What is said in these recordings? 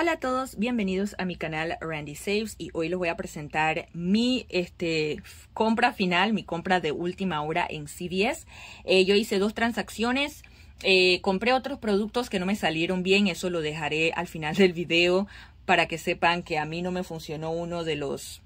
Hola a todos, bienvenidos a mi canal Randy Saves y hoy les voy a presentar mi este, compra final, mi compra de última hora en CVS. Eh, yo hice dos transacciones, eh, compré otros productos que no me salieron bien, eso lo dejaré al final del video para que sepan que a mí no me funcionó uno de los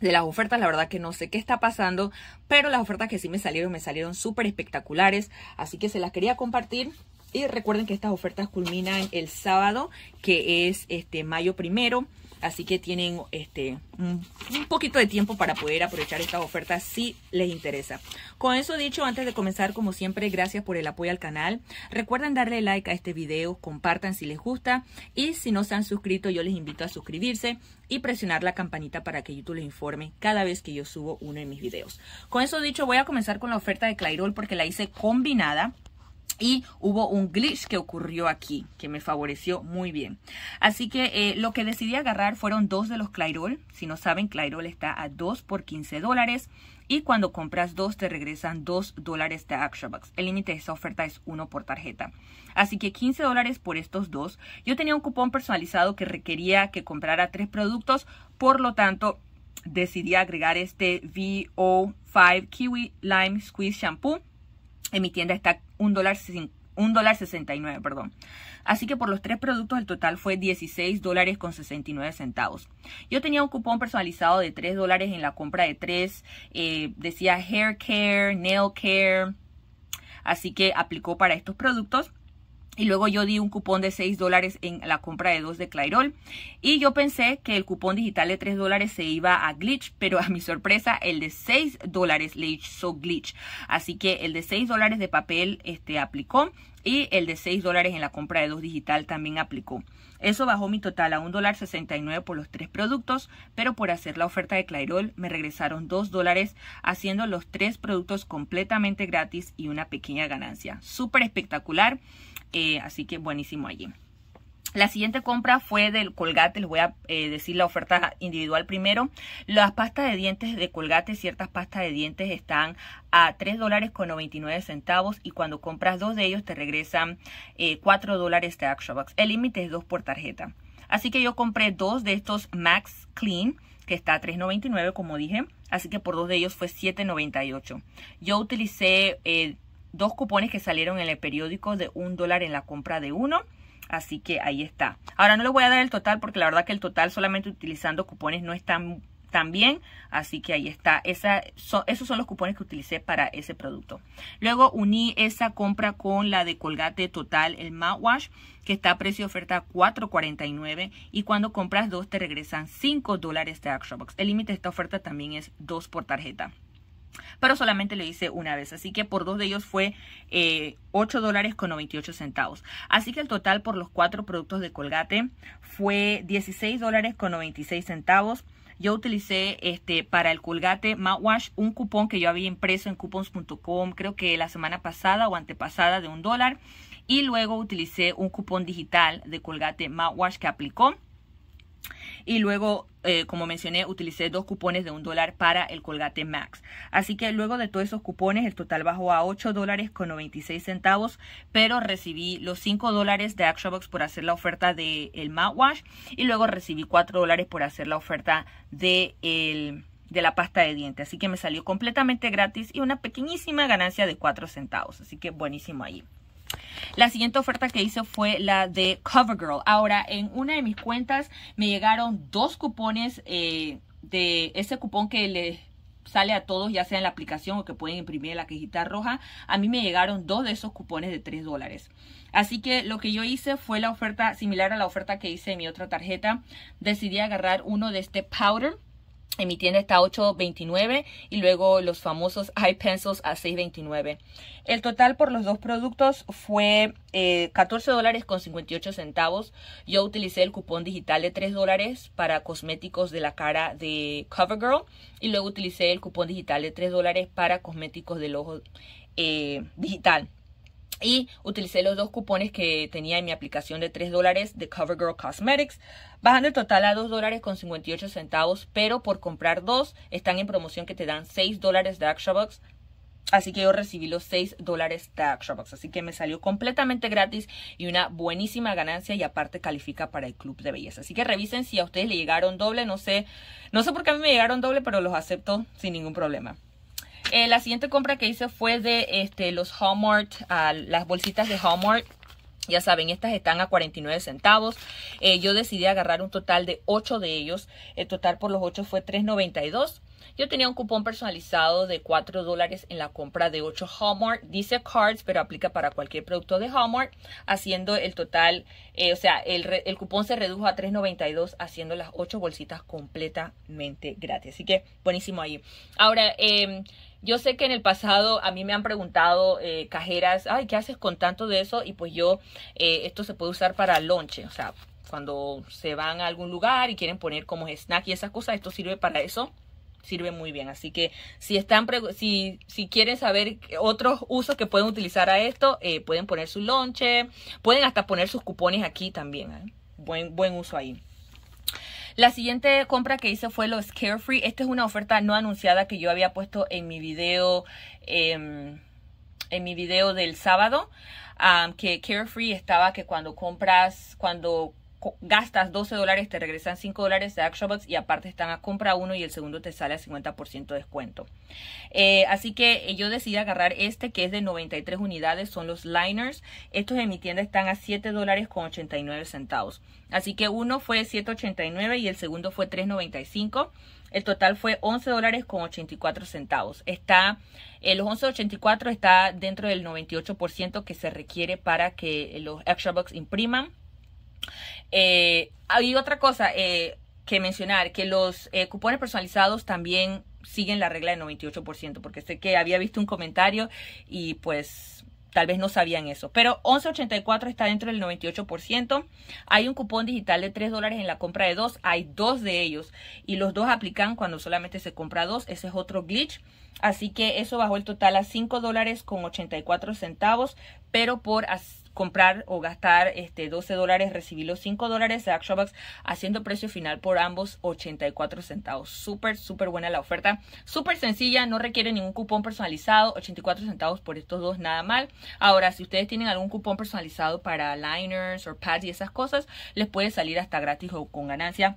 de las ofertas, la verdad que no sé qué está pasando, pero las ofertas que sí me salieron, me salieron súper espectaculares, así que se las quería compartir y recuerden que estas ofertas culminan el sábado, que es este mayo primero. Así que tienen este, un, poquito de tiempo para poder aprovechar estas ofertas si les interesa. Con eso dicho, antes de comenzar, como siempre, gracias por el apoyo al canal. Recuerden darle like a este video, compartan si les gusta y si no se han suscrito, yo les invito a suscribirse y presionar la campanita para que YouTube les informe cada vez que yo subo uno de mis videos. Con eso dicho, voy a comenzar con la oferta de Clairol porque la hice combinada y hubo un glitch que ocurrió aquí que me favoreció muy bien así que eh, lo que decidí agarrar fueron dos de los Clairol si no saben Clairol está a 2 por 15 dólares y cuando compras dos te regresan 2 dólares de Action Bucks. El límite de esa oferta es uno por tarjeta. Así que 15 dólares por estos dos. Yo tenía un cupón personalizado que requería que comprara tres productos, por lo tanto decidí agregar este VO5 Kiwi Lime Squeeze Shampoo. En mi tienda está un dólar perdón. Así que por los tres productos el total fue 16 dólares con 69 centavos. Yo tenía un cupón personalizado de 3 dólares en la compra de tres. Eh, decía hair care, nail care. Así que aplicó para estos productos. Y luego yo di un cupón de 6 dólares en la compra de dos de Clairol. Y yo pensé que el cupón digital de 3 dólares se iba a Glitch, pero a mi sorpresa el de 6 dólares le hizo Glitch. Así que el de 6 dólares de papel este, aplicó y el de 6 dólares en la compra de dos digital también aplicó. Eso bajó mi total a $1.69 dólar 69 por los tres productos, pero por hacer la oferta de Clairol me regresaron 2 dólares haciendo los tres productos completamente gratis y una pequeña ganancia. Súper espectacular, eh, así que buenísimo allí. La siguiente compra fue del Colgate, les voy a eh, decir la oferta individual primero. Las pastas de dientes de Colgate, ciertas pastas de dientes están a 3 dólares con 99 centavos y cuando compras dos de ellos te regresan eh, cuatro 4 dólares de ActionBox. El límite es dos por tarjeta. Así que yo compré dos de estos Max Clean que está a 3.99 como dije. Así que por dos de ellos fue 7.98. Yo utilicé eh, dos cupones que salieron en el periódico de un dólar en la compra de uno Así que ahí está. Ahora no le voy a dar el total porque la verdad que el total solamente utilizando cupones no es tan, bien. Así que ahí está. Esa, esos son los cupones que utilicé para ese producto. Luego uní esa compra con la de Colgate Total, el mouthwash, que está a precio de oferta 4.49 y cuando compras dos te regresan 5 dólares de Extra El límite de esta oferta también es 2 por tarjeta pero solamente le hice una vez. Así que por dos de ellos fue eh, dólares con 98 centavos. Así que el total por los cuatro productos de Colgate fue 16 dólares con 96 centavos. Yo utilicé este para el Colgate Mouthwash un cupón que yo había impreso en coupons.com, creo que la semana pasada o antepasada de un dólar. Y luego utilicé un cupón digital de Colgate Mouthwash que aplicó y luego, eh, como mencioné, utilicé dos cupones de un dólar para el Colgate Max. Así que luego de todos esos cupones, el total bajó a 8 dólares con 96 centavos, pero recibí los 5 dólares de ActionBox por hacer la oferta del el Wash. y luego recibí 4 dólares por hacer la oferta De de la pasta de dientes. Así que me salió completamente gratis y una pequeñísima ganancia de 4 centavos. Así que buenísimo ahí. La siguiente oferta que hice fue la de CoverGirl. Ahora, en una de mis cuentas me llegaron dos cupones eh, de ese cupón que les sale a todos, ya sea en la aplicación o que pueden imprimir en la cajita roja. A mí me llegaron dos de esos cupones de 3 dólares. Así que lo que yo hice fue la oferta similar a la oferta que hice en mi otra tarjeta. Decidí agarrar uno de este powder en mi tienda está 8.29 y luego los famosos Pencils a 6.29. El total por los dos productos fue $14.58. Eh, Yo utilicé el cupón digital de 3 para cosméticos de la cara de CoverGirl y luego utilicé el cupón digital de 3 para cosméticos del ojo eh, digital. Y utilicé los dos cupones que tenía en mi aplicación de 3 dólares de CoverGirl Cosmetics, bajando el total a 2 dólares con 58 centavos, pero por comprar dos están en promoción que te dan 6 dólares de Box Así que yo recibí los 6 dólares de Box así que me salió completamente gratis y una buenísima ganancia y aparte califica para el club de belleza. Así que revisen si a ustedes le llegaron doble, no sé, no sé por qué a mí me llegaron doble, pero los acepto sin ningún problema. Eh, la siguiente compra que hice fue de este, los Hallmark, ah, las bolsitas de Hallmark. Ya saben, estas están a 49 centavos. Eh, yo decidí agarrar un total de 8 de ellos. El total por los 8 fue 3.92. Yo tenía un cupón personalizado de 4 dólares en la compra de 8 Hallmark. Dice cards, pero aplica para cualquier producto de Hallmark, haciendo el total, eh, o sea, el, el, cupón se redujo a 3.92, haciendo las 8 bolsitas completamente gratis. Así que buenísimo ahí. Ahora, eh, yo sé que en el pasado a mí me han preguntado eh, cajeras, ay, ¿qué haces con tanto de eso? Y pues yo, eh, esto se puede usar para lonche, o sea, cuando se van a algún lugar y quieren poner como snack y esas cosas, esto sirve para eso sirve muy bien. Así que si están si, si quieren saber otros usos que pueden utilizar a esto, eh, pueden poner su lonche, pueden hasta poner sus cupones aquí también. Buen, buen uso ahí. La siguiente compra que hice fue los Carefree. Esta es una oferta no anunciada que yo había puesto en mi video. Em, en mi video del sábado que Carefree estaba que cuando compras, cuando gastas 12 dólares, te regresan 5 dólares de ActionBox y aparte están a compra uno y el segundo te sale a 50% de descuento. Eh, así que eh, yo decidí agarrar este que es de 93 unidades, son los liners. Estos en mi tienda están a 7 dólares con 89 centavos. Así que uno fue 7.89 y el segundo fue 3.95. El total fue 11 dólares con 84 centavos. Está, eh, los 11.84 está dentro del 98% que se requiere para que los ActionBox impriman. Eh, hay otra cosa eh, que mencionar, que los eh, cupones personalizados también siguen la regla del 98%, porque sé que había visto un comentario y pues tal vez no sabían eso. Pero 1184 está dentro del 98%. Hay un cupón digital de 3 dólares en la compra de dos. Hay dos de ellos y los dos aplican cuando solamente se compra dos. Ese es otro glitch. Así que eso bajó el total a 5 dólares con 84 centavos, pero por comprar o gastar este 12 dólares, recibir los 5 dólares de ActionBox, haciendo precio final por ambos 84 centavos. Súper, súper buena la oferta. Súper sencilla, no requiere ningún cupón personalizado, 84 centavos por estos dos, nada mal. Ahora, si ustedes tienen algún cupón personalizado para liners o pads y esas cosas, les puede salir hasta gratis o con ganancia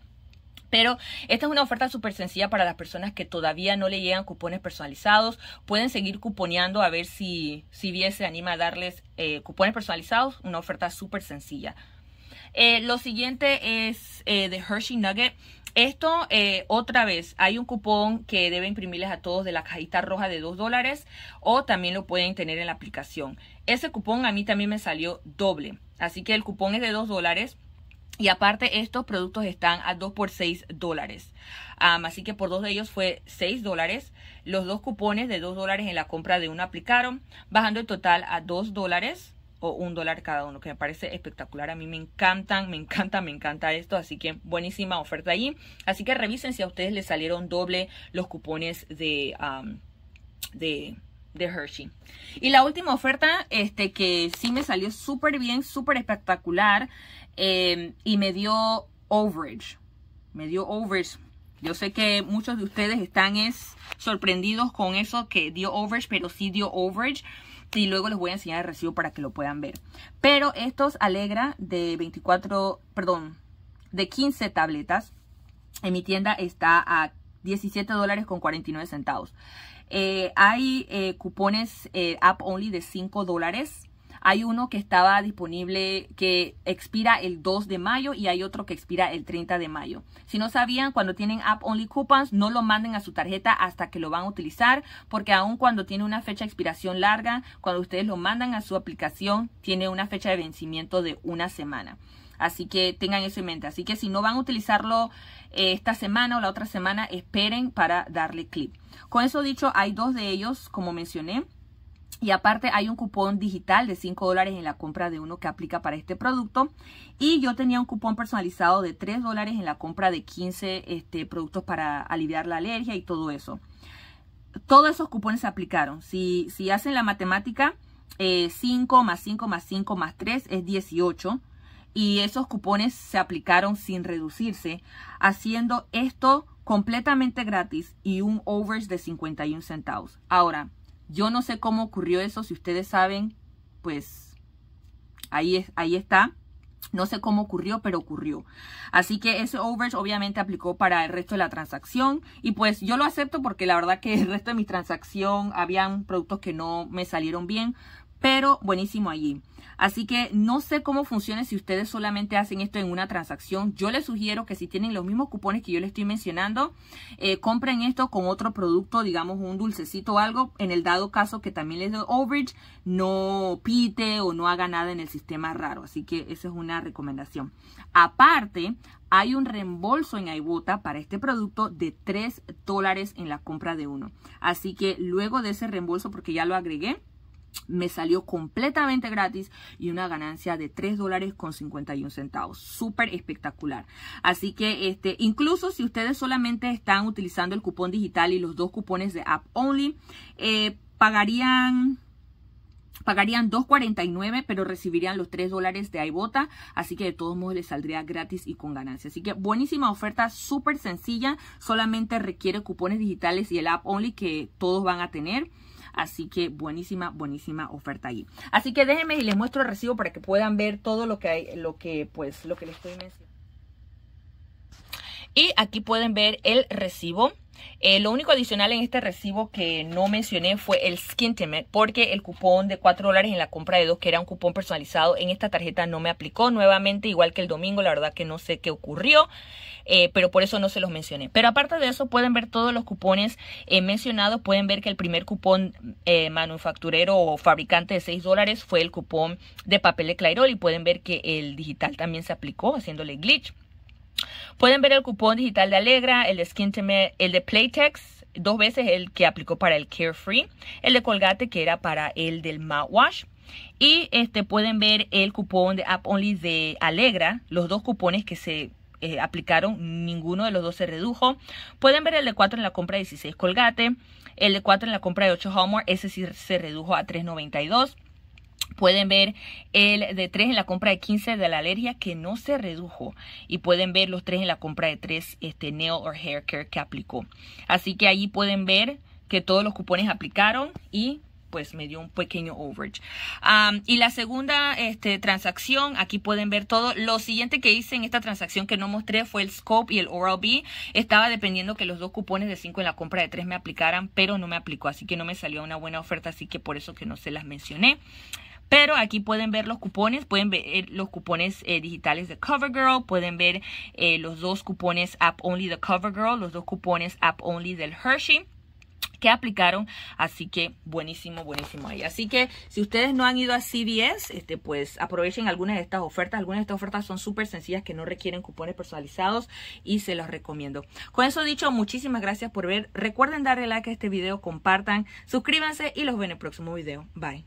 pero esta es una oferta súper sencilla para las personas que todavía no le llegan cupones personalizados. Pueden seguir cuponeando a ver si, si bien se anima a darles eh, cupones personalizados. Una oferta súper sencilla. Eh, lo siguiente es eh, de Hershey Nugget. Esto, otra vez, hay un cupón que debe imprimirles a todos de la cajita roja de 2 dólares o también lo pueden tener en la aplicación. Ese cupón a mí también me salió doble. Así que el cupón es de 2 dólares y aparte, estos productos están a 2 por 6 dólares. así que por dos de ellos fue 6 dólares. Los dos cupones de 2 dólares en la compra de uno aplicaron, bajando el total a 2 dólares o 1 dólar cada uno, que me parece espectacular. A mí me encantan, me encanta, me encanta esto. Así que buenísima oferta ahí. Así que revisen si a ustedes les salieron doble los cupones de, de, Hershey. Y la última oferta, este, que sí me salió súper bien, súper espectacular, Em, y me dio overage. Me dio overage. Yo sé que muchos de ustedes están es, sorprendidos con eso que dio overage, pero sí dio overage. Y luego les voy a enseñar el recibo para que lo puedan ver. Pero estos alegra de 24, perdón, de 15 tabletas. En mi tienda está a 17 dólares con 49 centavos. Eh, hay eh, cupones eh, app only de 5 dólares hay uno que estaba disponible que expira el 2 de mayo y hay otro que expira el 30 de mayo. Si no sabían, cuando tienen App Only Coupons, no lo manden a su tarjeta hasta que lo van a utilizar, porque aun cuando tiene una fecha de expiración larga, cuando ustedes lo mandan a su aplicación, tiene una fecha de vencimiento de una semana. Así que tengan eso en mente. Así que si no van a utilizarlo eh, esta semana o la otra semana, esperen para darle clic. Con eso dicho, hay dos de ellos, como mencioné. Y aparte hay un cupón digital de 5 dólares en la compra de uno que aplica para este producto. Y yo tenía un cupón personalizado de 3 dólares en la compra de 15 este, productos para aliviar la alergia y todo eso. Todos esos cupones se aplicaron. Si, si hacen la matemática, 5 eh, más 5 más 5 más 3 es 18. Y esos cupones se aplicaron sin reducirse, haciendo esto completamente gratis y un overs de 51 centavos. Ahora, yo no sé cómo ocurrió eso, si ustedes saben, pues ahí, ahí está. No sé cómo ocurrió, pero ocurrió. Así que ese overs obviamente aplicó para el resto de la transacción. Y pues yo lo acepto porque la verdad que el resto de mi transacción habían productos que no me salieron bien pero buenísimo allí. Así que no sé cómo funciona si ustedes solamente hacen esto en una transacción. Yo les sugiero que si tienen los mismos cupones que yo les estoy mencionando, eh, compren esto con otro producto, digamos un dulcecito o algo. En el dado caso que también les doy overage, no pite o no haga nada en el sistema raro. Así que esa es una recomendación. Aparte, hay un reembolso en iBota para este producto de 3 dólares en la compra de uno. Así que luego de ese reembolso, porque ya lo agregué, me salió completamente gratis y una ganancia de 3 dólares con 51 centavos. Súper espectacular. Así que este, incluso si ustedes solamente están utilizando el cupón digital y los dos cupones de App Only, eh, pagarían pagarían 2.49 pero recibirían los 3 dólares de iBota así que de todos modos les saldría gratis y con ganancia así que buenísima oferta súper sencilla solamente requiere cupones digitales y el app only que todos van a tener Así que buenísima, buenísima oferta allí. Así que déjenme y les muestro el recibo para que puedan ver todo lo que hay, lo que, pues, lo que les estoy mencionando. Y aquí pueden ver el recibo. Eh, lo único adicional en este recibo que no mencioné fue el Skintimate, porque el cupón de 4 dólares en la compra de dos, que era un cupón personalizado, en esta tarjeta no me aplicó nuevamente, igual que el domingo, la verdad que no sé qué ocurrió, eh, pero por eso no se los mencioné. Pero aparte de eso, pueden ver todos los cupones eh, mencionados, pueden ver que el primer cupón manufacturero o fabricante de 6 dólares fue el cupón de papel de Clairol y pueden ver que el digital también se aplicó haciéndole glitch. Pueden ver el cupón digital de Alegra, el de el de Playtex, dos veces el que aplicó para el Carefree, el de Colgate que era para el del Mouthwash. Y este pueden ver el cupón de App Only de Alegra, los dos cupones que se eh, aplicaron, ninguno de los dos se redujo. Pueden ver el de 4 en la compra de 16 Colgate, el de 4 en la compra de 8 Hallmark, ese sí se redujo a 3.92. Pueden ver el de 3 en la compra de 15 de la alergia que no se redujo. Y pueden ver los 3 en la compra de 3 este, nail or hair care que aplicó. Así que ahí pueden ver que todos los cupones aplicaron y pues me dio un pequeño overage. y la segunda este, transacción, aquí pueden ver todo. Lo siguiente que hice en esta transacción que no mostré fue el Scope y el Oral B. Estaba dependiendo que los dos cupones de 5 en la compra de 3 me aplicaran, pero no me aplicó, así que no me salió una buena oferta, así que por eso que no se las mencioné. Pero aquí pueden ver los cupones, pueden ver eh, los cupones eh, digitales de CoverGirl, pueden ver eh, los dos cupones App Only de CoverGirl, los dos cupones App Only del Hershey que aplicaron. Así que buenísimo, buenísimo ahí. Así que si ustedes no han ido a CVS, este, pues aprovechen algunas de estas ofertas. Algunas de estas ofertas son súper sencillas que no requieren cupones personalizados y se los recomiendo. Con eso dicho, muchísimas gracias por ver. Recuerden darle like a este video, compartan, suscríbanse y los ven en el próximo video. Bye.